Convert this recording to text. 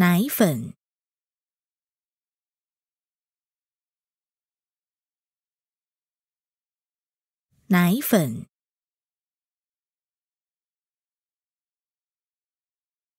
奶粉，奶粉。